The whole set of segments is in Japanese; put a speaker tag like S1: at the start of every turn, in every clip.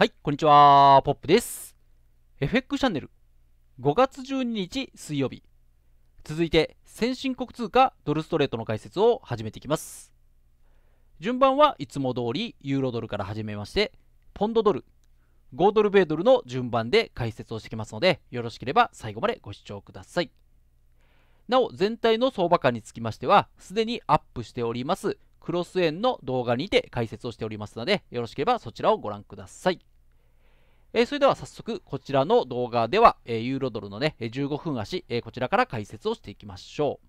S1: はい、こんにちは、ポップです。FX チャンネル、5月12日水曜日。続いて、先進国通貨ドルストレートの解説を始めていきます。順番はいつも通り、ユーロドルから始めまして、ポンドドル、5ドル米ドルの順番で解説をしてきますので、よろしければ最後までご視聴ください。なお、全体の相場感につきましては、すでにアップしております、クロス円の動画にて解説をしておりますので、よろしければそちらをご覧ください。えー、それでは早速、こちらの動画では、えー、ユーロドルのね、15分足、えー、こちらから解説をしていきましょう。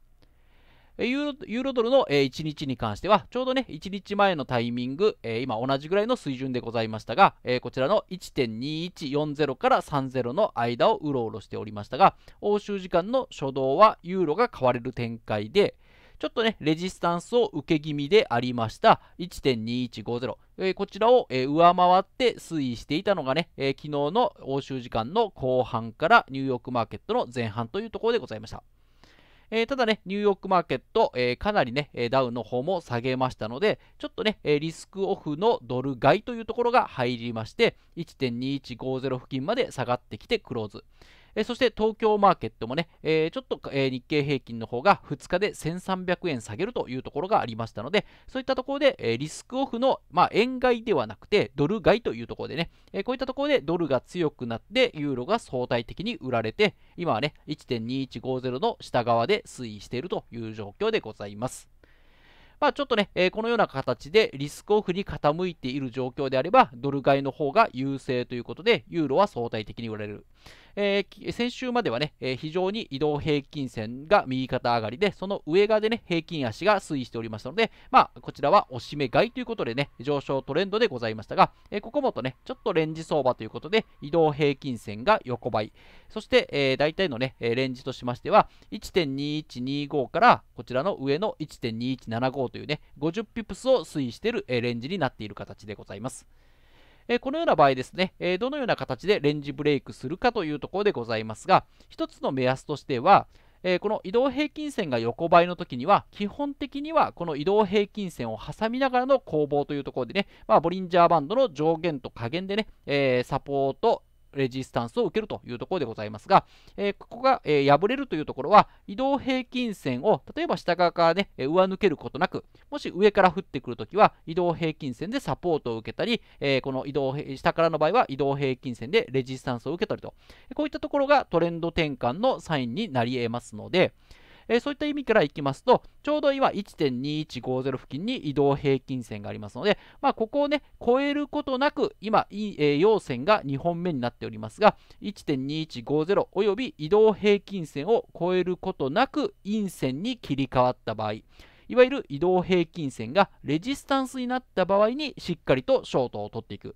S1: ユーロドルの1日に関しては、ちょうどね、1日前のタイミング、今同じぐらいの水準でございましたが、こちらの1.2140から30の間をうろうろしておりましたが、欧州時間の初動はユーロが買われる展開で、ちょっとね、レジスタンスを受け気味でありました1.2150、えー、こちらを、えー、上回って推移していたのがね、えー、昨日の欧州時間の後半からニューヨークマーケットの前半というところでございました。えー、ただね、ニューヨークマーケット、えー、かなりね、ダウンの方も下げましたので、ちょっとね、リスクオフのドル買いというところが入りまして、1.2150付近まで下がってきてクローズ。えそして東京マーケットもね、えちょっと、え日経平均の方が2日で1300円下げるというところがありましたので、そういったところで、えリスクオフの、まあ、円買いではなくて、ドル買いというところでね、えこういったところでドルが強くなって、ユーロが相対的に売られて、今はね、1.2150の下側で推移しているという状況でございます。まあ、ちょっとね、えー、このような形でリスクオフに傾いている状況であれば、ドル買いの方が優勢ということで、ユーロは相対的に売られる。えー、先週まではね、えー、非常に移動平均線が右肩上がりで、その上側でね、平均足が推移しておりましたので、まあ、こちらは押し目買いということでね、上昇トレンドでございましたが、えー、ここもとね、ちょっとレンジ相場ということで、移動平均線が横ばい、そして、えー、大体のね、レンジとしましては、1.2125からこちらの上の1.2175というね、50ピプスを推移しているレンジになっている形でございます。えこのような場合ですね、えどのような形でレンジブレイクするかというところでございますが、1つの目安としては、えー、この移動平均線が横ばいの時には、基本的にはこの移動平均線を挟みながらの攻防というところでね、まあ、ボリンジャーバンドの上限と下限でね、えー、サポート、レジスタンスを受けるというところでございますが、えー、ここが、えー、破れるというところは、移動平均線を例えば下側からね、上抜けることなく、もし上から降ってくるときは、移動平均線でサポートを受けたり、えー、この移動下からの場合は移動平均線でレジスタンスを受けたりと、こういったところがトレンド転換のサインになり得ますので、えー、そういった意味からいきますと、ちょうど今1.2150付近に移動平均線がありますので、まあ、ここをね、超えることなく、今、えー、陽線が2本目になっておりますが、1.2150および移動平均線を超えることなく陰線に切り替わった場合、いわゆる移動平均線がレジスタンスになった場合にしっかりとショートを取っていく。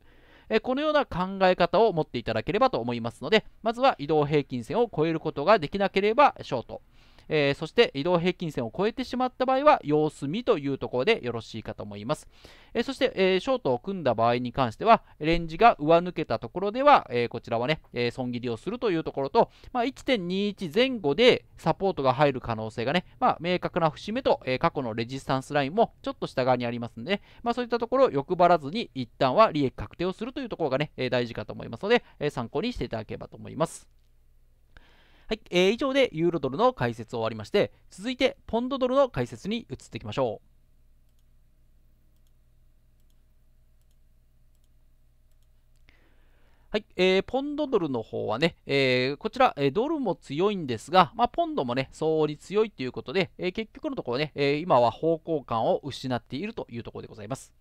S1: えこのような考え方を持っていただければと思いますので、まずは移動平均線を超えることができなければショート。えー、そして移動平均線を超えてしまった場合は様子見というところでよろしいかと思います、えー、そして、えー、ショートを組んだ場合に関してはレンジが上抜けたところでは、えこちらはね、え損切りをするというところと、まあ、1.21前後でサポートが入る可能性がね、まあ、明確な節目と、え過去のレジスタンスラインもちょっと下側にありますので、ね、まあ、そういったところを欲張らずに一旦は利益確定をするというところがね、え大事かと思いますので、え参考にしていただければと思います。はい、えー、以上でユーロドルの解説を終わりまして、続いてポンドドルの解説に移っていきましょう。はい、えー、ポンドドルの方はね、えー、こちら、えー、ドルも強いんですが、まあ、ポンドもね、相応に強いということで、えー、結局のところね、え今は方向感を失っているというところでございます。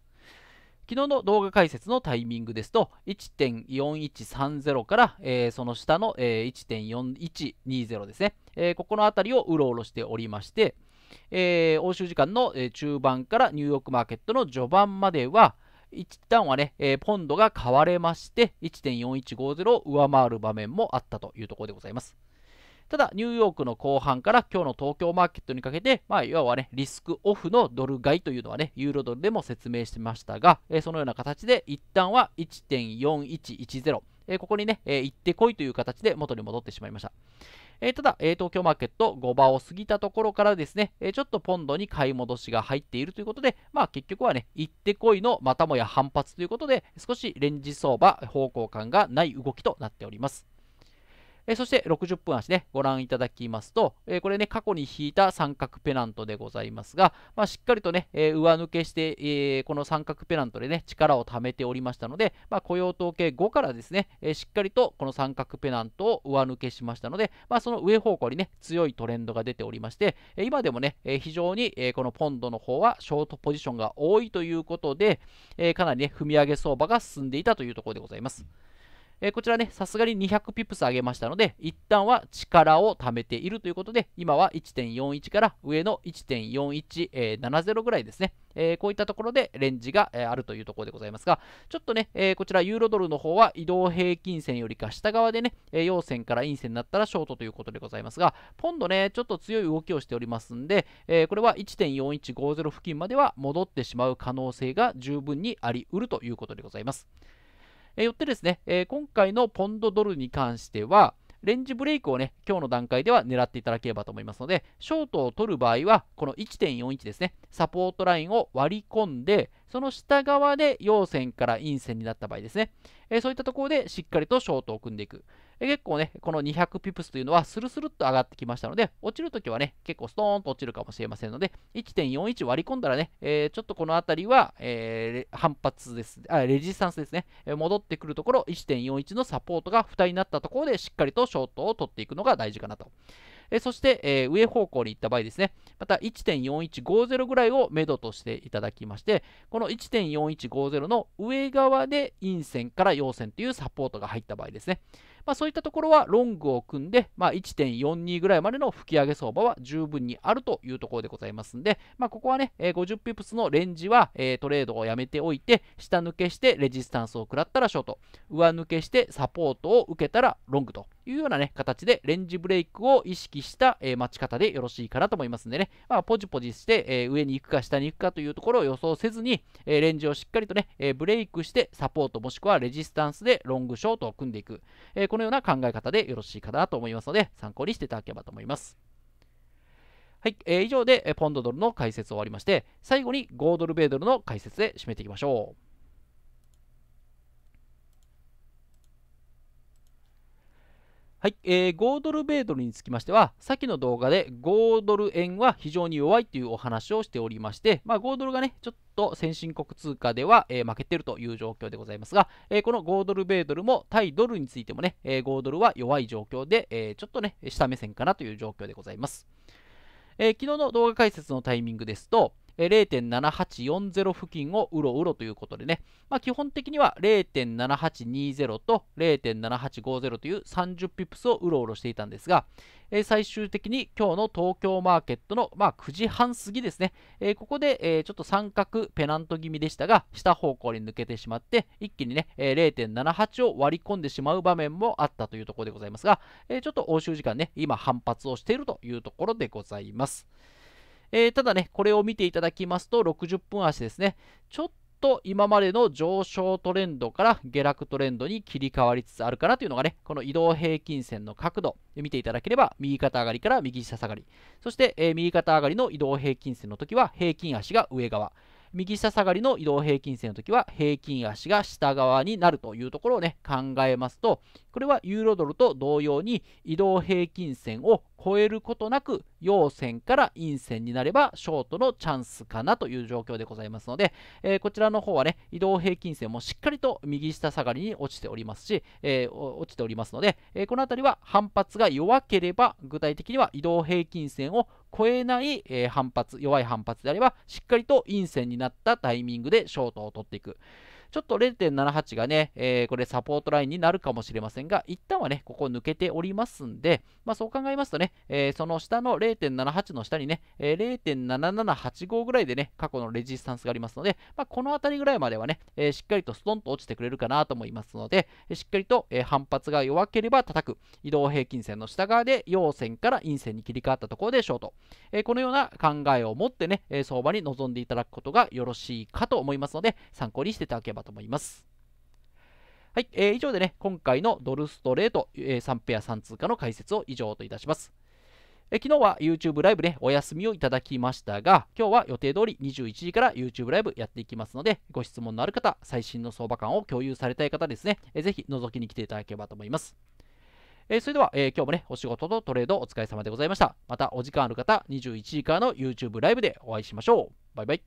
S1: 昨日の動画解説のタイミングですと1.4130から、えー、その下の、えー、1.4120ですね、えー、ここの辺りをうろうろしておりまして、えー、欧州時間の、え中盤からニューヨークマーケットの序盤までは一旦はね、えポンドが買われまして1.4150を上回る場面もあったというところでございます。ただ、ニューヨークの後半から今日の東京マーケットにかけて、まあ、要はね、リスクオフのドル買いというのはね、ユーロドルでも説明してましたが、えー、そのような形で一旦は1.4110、えー、ここにね、えー、行ってこいという形で元に戻ってしまいました。えー、ただ、えー、東京マーケット5場を過ぎたところからですね、えー、ちょっとポンドに買い戻しが入っているということで、まあ結局はね、行ってこいのまたもや反発ということで、少しレンジ相場方向感がない動きとなっております。えそして60分足ね、ご覧いただきますと、えこれね、過去に引いた三角ペナントでございますが、まあ、しっかりとね、え上抜けして、えこの三角ペナントでね、力を貯めておりましたので、まあ、雇用統計5からですね、えしっかりとこの三角ペナントを上抜けしましたので、まあ、その上方向にね、強いトレンドが出ておりまして、今でもね、え非常に、えこのポンドの方はショートポジションが多いということで、えかなりね、踏み上げ相場が進んでいたというところでございます。えー、こちらね、さすがに200ピプス上げましたので、一旦は力を貯めているということで、今は1.41から上の1.4170、ぐらいですね。えー、こういったところでレンジが、あるというところでございますが、ちょっとね、えー、こちらユーロドルの方は移動平均線よりか下側でね、要陽線から陰線になったらショートということでございますが、ポンドね、ちょっと強い動きをしておりますんで、えこれは1.4150付近までは戻ってしまう可能性が十分にありうるということでございます。えよってですね、え今回のポンドドルに関しては、レンジブレイクをね、今日の段階では狙っていただければと思いますので、ショートを取る場合は、この1.41ですね、サポートラインを割り込んで、その下側で陽線から陰線になった場合ですね、えー、そういったところでしっかりとショートを組んでいく。結構ね、この200ピプスというのはスルスルっと上がってきましたので、落ちるときはね、結構ストーンと落ちるかもしれませんので、1.41割り込んだらね、えー、ちょっとこの辺りは、えー、反発です、あ、レジスタンスですね、戻ってくるところ、1.41のサポートが蓋になったところで、しっかりとショートを取っていくのが大事かなと。そして、えー、上方向に行った場合ですね、また1.4150ぐらいをめどとしていただきまして、この1.4150の上側で陰線から陽線というサポートが入った場合ですね、まあ、そういったところはロングを組んで、まあ、1.42ぐらいまでの吹き上げ相場は十分にあるというところでございますんで、まあ、ここはね、えー、50ピプスのレンジは、えー、トレードをやめておいて、下抜けしてレジスタンスを食らったらショート、上抜けしてサポートを受けたらロングというようなね、形でレンジブレイクを意識した、えー、待ち方でよろしいかなと思いますんでね、まあ、ポジポジして、えー、上に行くか下に行くかというところを予想せずに、えー、レンジをしっかりとね、えブレイクしてサポートもしくはレジスタンスでロングショートを組んでいく。えこのような考え方でよろしいかなと思いますので、参考にしていただければと思います。はい、えー、以上でポンドドルの解説を終わりまして、最後に5ドル米ドルの解説で締めていきましょう。はい、えー、5ドル米ドルにつきましては、先の動画で5ドル円は非常に弱いというお話をしておりまして、まあ、5ドルがね、ちょっと先進国通貨では、えー、負けてるという状況でございますが、えー、この5ドル米ドルも対ドルについてもね、えー、5ドルは弱い状況で、えちょっとね、下目線かなという状況でございます。え昨日の動画解説のタイミングですと、0.7840付近をうろうろということでね、まあ、基本的には0.7820と0.7850という30ピプスをうろうろしていたんですが、えー、最終的に今日の東京マーケットの、まあ、9時半過ぎですね、えー、ここで、えー、ちょっと三角ペナント気味でしたが、下方向に抜けてしまって、一気にね、え0.78を割り込んでしまう場面もあったというところでございますが、えちょっと欧州時間ね、今反発をしているというところでございます。えー、ただね、これを見ていただきますと、60分足ですね。ちょっと今までの上昇トレンドから下落トレンドに切り替わりつつあるかなというのがね、この移動平均線の角度見ていただければ、右肩上がりから右下下がり、そして、えー、右肩上がりの移動平均線の時は平均足が上側。右下下がりの移動平均線の時は平均足が下側になるというところをね考えますとこれはユーロドルと同様に移動平均線を超えることなく陽線から陰線になればショートのチャンスかなという状況でございますので、えー、こちらの方はね移動平均線もしっかりと右下下がりに落ちておりますし、えー、落ちておりますので、えー、この辺りは反発が弱ければ具体的には移動平均線を超えない、え反発弱い反発であればしっかりと陰線になったタイミングでショートを取っていく。ちょっと0.78がね、えー、これサポートラインになるかもしれませんが、一旦はね、ここ抜けておりますんで、まあ、そう考えますとね、えー、その下の0.78の下にね、えー、0.7785ぐらいでね、過去のレジスタンスがありますので、まあ、この辺りぐらいまではね、えー、しっかりとストンと落ちてくれるかなと思いますので、しっかりと、反発が弱ければ叩く、移動平均線の下側で陽線から陰線に切り替わったところでショート、えこのような考えを持ってね、相場に臨んでいただくことがよろしいかと思いますので、参考にしていただけますと思います。はい、えー、以上でね、今回のドルストレート、えー、3ペア3通貨の解説を以上といたします。え昨日は YouTube ライブでお休みをいただきましたが、今日は予定通り21時から YouTube ライブやっていきますので、ご質問のある方、最新の相場感を共有されたい方ですね、えぜひ覗きに来ていただければと思います。えそれでは、えー、今日もね、お仕事とトレードお疲れ様でございました。またお時間ある方、21時からの YouTube ライブでお会いしましょう。バイバイ。